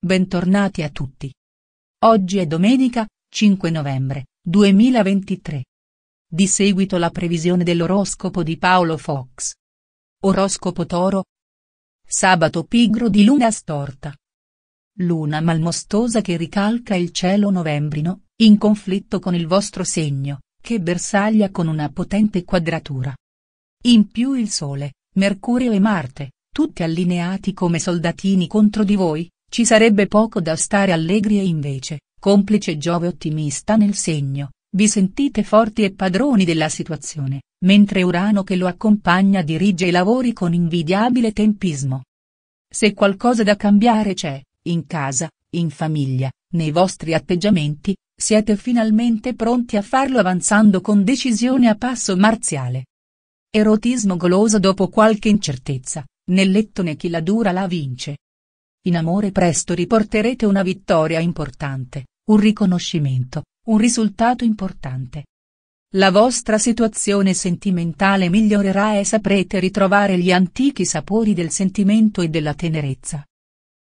Bentornati a tutti. Oggi è domenica, 5 novembre, 2023. Di seguito la previsione dell'oroscopo di Paolo Fox. Oroscopo Toro. Sabato pigro di luna storta. Luna malmostosa che ricalca il cielo novembrino, in conflitto con il vostro segno, che bersaglia con una potente quadratura. In più il Sole, Mercurio e Marte, tutti allineati come soldatini contro di voi, ci sarebbe poco da stare allegri e invece, complice Giove ottimista nel segno, vi sentite forti e padroni della situazione, mentre Urano che lo accompagna dirige i lavori con invidiabile tempismo. Se qualcosa da cambiare c'è, in casa, in famiglia, nei vostri atteggiamenti, siete finalmente pronti a farlo avanzando con decisione a passo marziale. Erotismo goloso dopo qualche incertezza, nel letto chi la dura la vince. In amore presto riporterete una vittoria importante, un riconoscimento, un risultato importante. La vostra situazione sentimentale migliorerà e saprete ritrovare gli antichi sapori del sentimento e della tenerezza.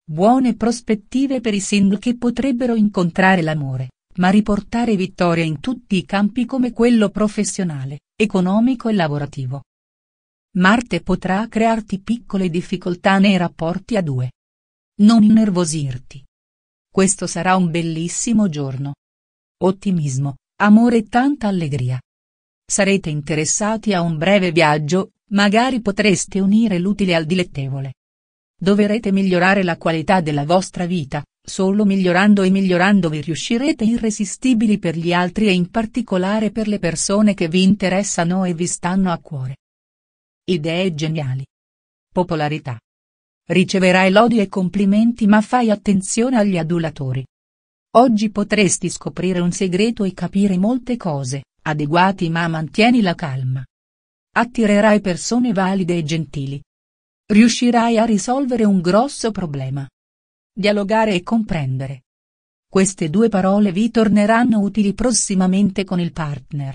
Buone prospettive per i single che potrebbero incontrare l'amore, ma riportare vittoria in tutti i campi come quello professionale, economico e lavorativo. Marte potrà crearti piccole difficoltà nei rapporti a due, non innervosirti. Questo sarà un bellissimo giorno. Ottimismo, amore e tanta allegria. Sarete interessati a un breve viaggio, magari potreste unire l'utile al dilettevole. Dovrete migliorare la qualità della vostra vita, solo migliorando e migliorandovi riuscirete irresistibili per gli altri e in particolare per le persone che vi interessano e vi stanno a cuore. Idee geniali. Popolarità riceverai lodi e complimenti ma fai attenzione agli adulatori. Oggi potresti scoprire un segreto e capire molte cose, adeguati ma mantieni la calma. Attirerai persone valide e gentili. Riuscirai a risolvere un grosso problema. Dialogare e comprendere. Queste due parole vi torneranno utili prossimamente con il partner.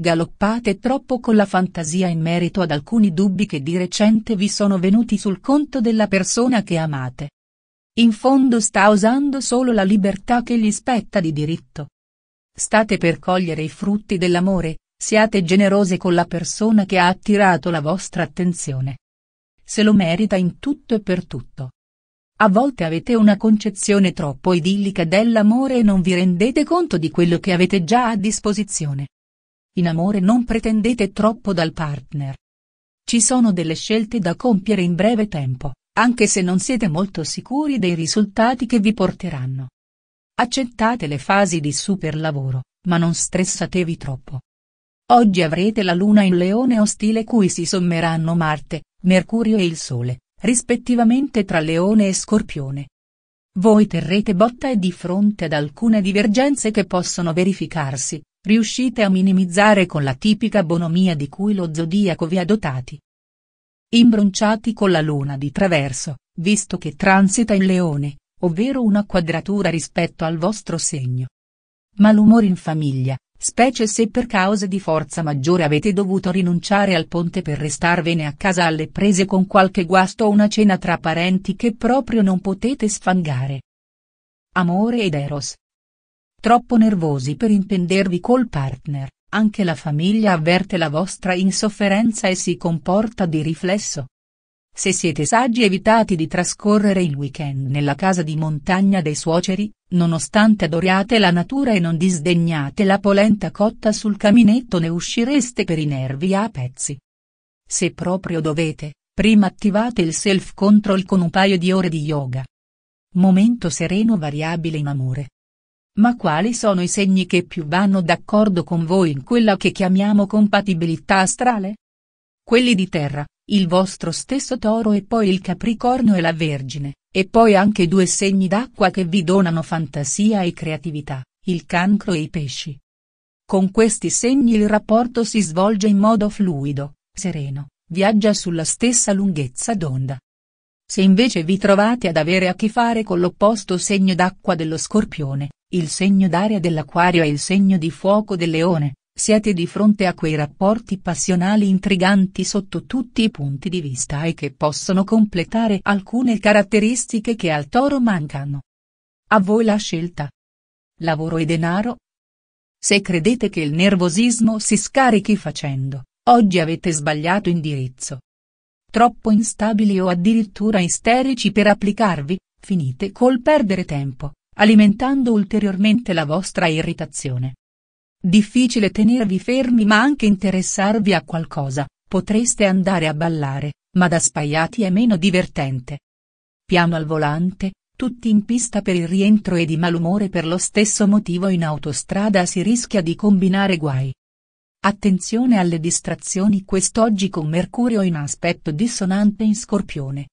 Galoppate troppo con la fantasia in merito ad alcuni dubbi che di recente vi sono venuti sul conto della persona che amate. In fondo sta usando solo la libertà che gli spetta di diritto. State per cogliere i frutti dell'amore, siate generose con la persona che ha attirato la vostra attenzione. Se lo merita in tutto e per tutto. A volte avete una concezione troppo idillica dell'amore e non vi rendete conto di quello che avete già a disposizione. In amore non pretendete troppo dal partner. Ci sono delle scelte da compiere in breve tempo, anche se non siete molto sicuri dei risultati che vi porteranno. Accettate le fasi di super lavoro, ma non stressatevi troppo. Oggi avrete la Luna in Leone ostile cui si sommeranno Marte, Mercurio e il Sole, rispettivamente tra Leone e Scorpione. Voi terrete botta e di fronte ad alcune divergenze che possono verificarsi, riuscite a minimizzare con la tipica bonomia di cui lo zodiaco vi ha dotati. Imbronciati con la luna di traverso, visto che transita in leone, ovvero una quadratura rispetto al vostro segno. Malumore in famiglia, specie se per cause di forza maggiore avete dovuto rinunciare al ponte per restarvene a casa alle prese con qualche guasto o una cena tra parenti che proprio non potete sfangare. Amore ed Eros, Troppo nervosi per intendervi col partner, anche la famiglia avverte la vostra insofferenza e si comporta di riflesso. Se siete saggi evitate di trascorrere il weekend nella casa di montagna dei suoceri, nonostante adoriate la natura e non disdegnate la polenta cotta sul caminetto ne uscireste per i nervi a pezzi. Se proprio dovete, prima attivate il self-control con un paio di ore di yoga. Momento sereno variabile in amore. Ma quali sono i segni che più vanno d'accordo con voi in quella che chiamiamo compatibilità astrale? Quelli di terra, il vostro stesso toro e poi il capricorno e la vergine, e poi anche due segni d'acqua che vi donano fantasia e creatività, il cancro e i pesci. Con questi segni il rapporto si svolge in modo fluido, sereno, viaggia sulla stessa lunghezza d'onda. Se invece vi trovate ad avere a che fare con l'opposto segno d'acqua dello scorpione, il segno d'aria dell'acquario e il segno di fuoco del leone, siete di fronte a quei rapporti passionali intriganti sotto tutti i punti di vista e che possono completare alcune caratteristiche che al toro mancano. A voi la scelta. Lavoro e denaro? Se credete che il nervosismo si scarichi facendo, oggi avete sbagliato indirizzo. Troppo instabili o addirittura isterici per applicarvi, finite col perdere tempo alimentando ulteriormente la vostra irritazione. Difficile tenervi fermi ma anche interessarvi a qualcosa, potreste andare a ballare, ma da spaiati è meno divertente. Piano al volante, tutti in pista per il rientro e di malumore per lo stesso motivo in autostrada si rischia di combinare guai. Attenzione alle distrazioni quest'oggi con Mercurio in aspetto dissonante in Scorpione,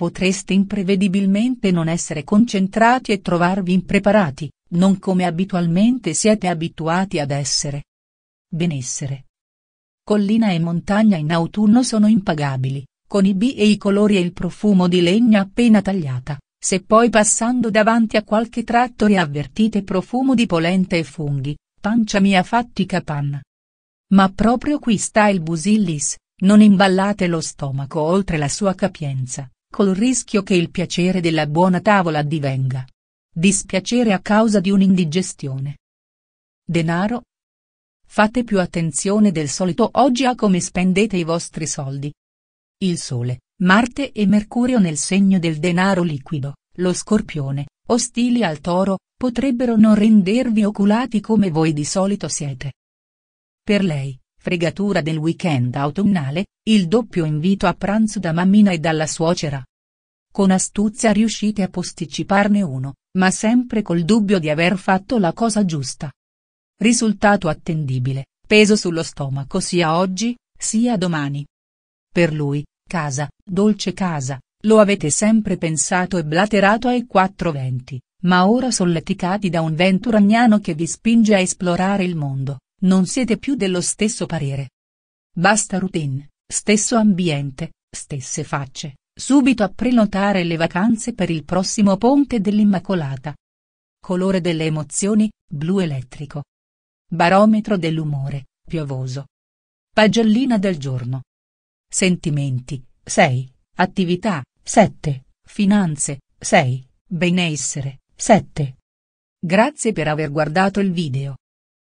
Potreste imprevedibilmente non essere concentrati e trovarvi impreparati, non come abitualmente siete abituati ad essere. Benessere. Collina e montagna in autunno sono impagabili, con i bi e i colori e il profumo di legna appena tagliata, se poi passando davanti a qualche tratto riavvertite profumo di polenta e funghi, pancia mia fatti capanna. Ma proprio qui sta il busillis, non imballate lo stomaco oltre la sua capienza, col rischio che il piacere della buona tavola divenga dispiacere a causa di un'indigestione. Denaro? Fate più attenzione del solito oggi a come spendete i vostri soldi. Il Sole, Marte e Mercurio nel segno del denaro liquido, lo Scorpione, ostili al Toro, potrebbero non rendervi oculati come voi di solito siete. Per lei, fregatura del weekend autunnale, il doppio invito a pranzo da mammina e dalla suocera. Con astuzia riuscite a posticiparne uno, ma sempre col dubbio di aver fatto la cosa giusta. Risultato attendibile, peso sullo stomaco sia oggi, sia domani. Per lui, casa, dolce casa, lo avete sempre pensato e blaterato ai quattro venti, ma ora solleticati da un vento ragnano che vi spinge a esplorare il mondo non siete più dello stesso parere. Basta routine, stesso ambiente, stesse facce, subito a prenotare le vacanze per il prossimo ponte dell'Immacolata. Colore delle emozioni, blu elettrico. Barometro dell'umore, piovoso. Pagellina del giorno. Sentimenti, 6. Attività, 7. Finanze, 6. Benessere, 7. Grazie per aver guardato il video.